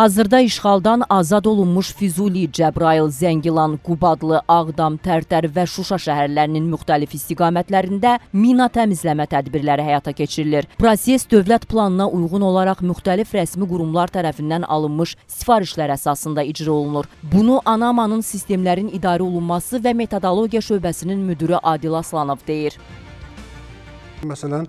Hazırda işğaldan azad olunmuş Füzuli, Cəbrayıl, Zəngilan, Qubadlı, Ağdam, Tərtər və Şuşa şəhərlərinin müxtəlif istiqamətlərində mina təmizləmə tədbirləri həyata keçirilir. Proses dövlət planına uyğun olaraq müxtəlif rəsmi qurumlar tərəfindən alınmış sifarişlər əsasında icra olunur. Bunu Anamanın sistemlərin idarə olunması və metodologiya şöbəsinin müdürü Adil Aslanov deyir. Məsələn,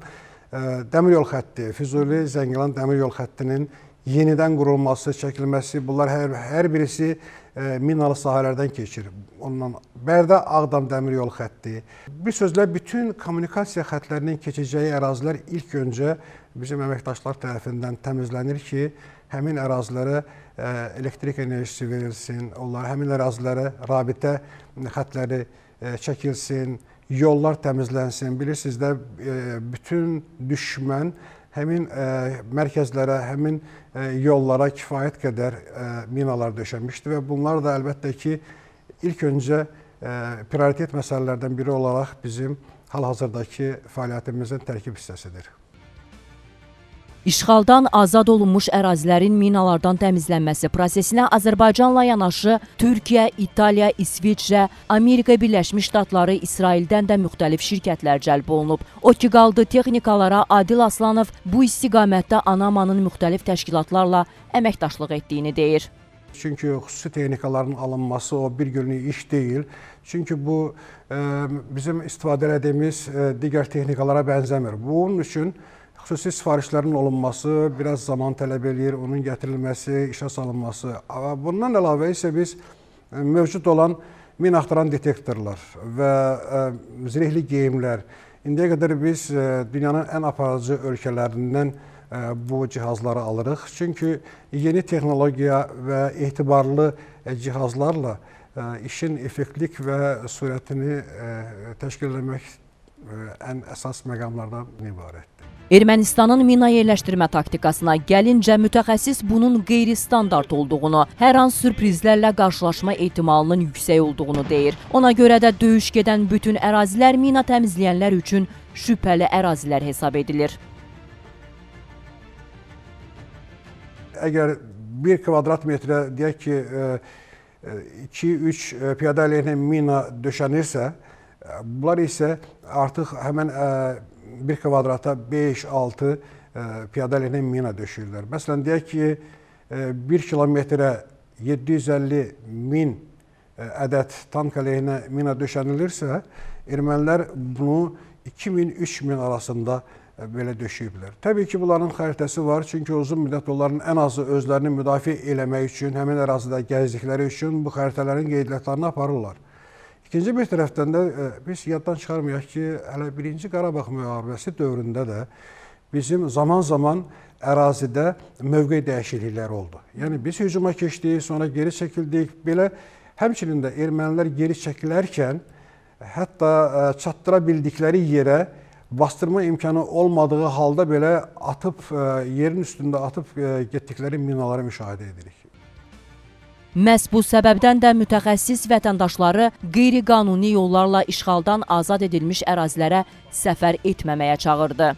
e, dəmir yol xətti, Füzuli, Zəngilan dəmir yol xəttinin yenidən qurulması, çəkilməsi, bunlar hər, hər birisi e, minalı sahələrdən keçir. Ondan Bərdə Ağdam dəmir yol xətti. Bir sözlə bütün kommunikasiya xətlərinin keçəcəyi ərazilər ilk öncə bizim əməkdaşlar tərəfindən təmizlənir ki, həmin ərazilərə e, elektrik enerjisi verilsin, onlar həmin ərazilərə rabitə xətləri e, çəkilsin, yollar təmizlənsin. Bilirsiniz də e, bütün düşmən həmin ə, e, mərkəzlərə, həmin ə, e, yollara kifayət qədər ə, e, minalar döşənmişdi və bunlar da əlbəttə ki, ilk öncə ə, prioritet məsələlərdən biri olaraq bizim hal-hazırdakı fəaliyyətimizin tərkib hissəsidir. İşğaldan azad olunmuş ərazilərin minalardan təmizlənməsi prosesinə Azərbaycanla yanaşı Türkiyə, İtaliya, İsviçrə, Amerika Birləşmiş Ştatları, İsraildən də müxtəlif şirkətlər cəlb olunub. O ki qaldı texnikalara Adil Aslanov bu istiqamətdə Anamanın müxtəlif təşkilatlarla əməkdaşlıq etdiyini deyir. Çünki xüsusi texnikaların alınması o bir günlük iş deyil. Çünki bu ə, bizim istifadə etdiyimiz digər texnikalara bənzəmir. Bunun üçün xüsusi sifarişlərin olunması biraz zaman tələb eləyir, onun gətirilməsi, işə salınması. Bundan əlavə isə biz e, mövcud olan min axtaran detektorlar və e, zirehli geyimlər. İndiyə qədər biz e, dünyanın ən aparıcı ölkələrindən bu cihazları alırıq. Çünki yeni texnologiya və etibarlı cihazlarla işin effektlik və sürətini təşkil etmək ən əsas məqamlardan ibarətdir. Ermənistanın mina yerləşdirmə taktikasına gəlincə mütəxəssis bunun qeyri-standart olduğunu, hər an sürprizlərlə qarşılaşma ehtimalının yüksək olduğunu deyir. Ona görə də döyüş gedən bütün ərazilər mina təmizləyənlər üçün şübhəli ərazilər hesab edilir. Əgər 1 kvadrat metrə deyək ki, 2-3 e, e, piyada əleyhinə mina döşənirsə, e, bunlar isə artıq həmən ə, bir kvadrata 5-6 e, piyada əleyhinə mina döşəyirlər. Məsələn, deyək ki, 1 e, kilometrə 750 min e, ədəd tank əleyhinə mina döşənilirsə, ermənilər bunu 2000-3000 arasında belə döşəyiblər. Təbii ki, bunların xəritəsi var, çünki uzun müddət onların ən azı özlərini müdafiə eləmək üçün, həmin ərazidə gəzdikləri üçün bu xəritələrin qeydiyyatlarını aparırlar. İkinci bir tərəfdən də e, biz yaddan çıxarmayaq ki, hələ 1-ci Qarabağ müharibəsi dövründə də bizim zaman-zaman ərazidə mövqe dəyişiklikləri oldu. Yəni biz hücuma keçdik, sonra geri çəkildik. Belə həmçinin də ermənilər geri çəkilərkən hətta e, çatdıra bildikləri yerə bastırma imkanı olmadığı halda belə atıb e, yerin üstündə atıb getdikləri minaları müşahidə edirik. Məhz bu səbəbdən də mütəxəssis vətəndaşları qeyri-qanuni yollarla işğaldan azad edilmiş ərazilərə səfər etməməyə çağırdı.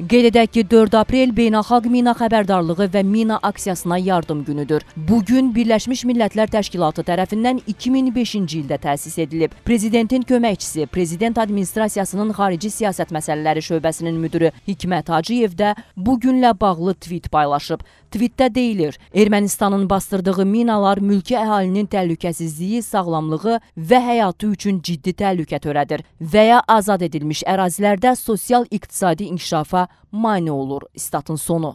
Qeyd edək ki, 4 aprel beynəlxalq mina xəbərdarlığı və mina aksiyasına yardım günüdür. Bugün Birləşmiş Millətlər Təşkilatı tərəfindən 2005-ci ildə təsis edilib. Prezidentin köməkçisi, Prezident Administrasiyasının Xarici Siyasət Məsələləri Şöbəsinin müdürü Hikmət Hacıyev də bugünlə bağlı tweet paylaşıb. Tweetdə deyilir, Ermənistanın bastırdığı minalar mülki əhalinin təhlükəsizliyi, sağlamlığı və həyatı üçün ciddi təhlükə törədir və ya azad edilmiş ərazilərdə sosial-iqtisadi inkişafa mane olur. Statın sonu.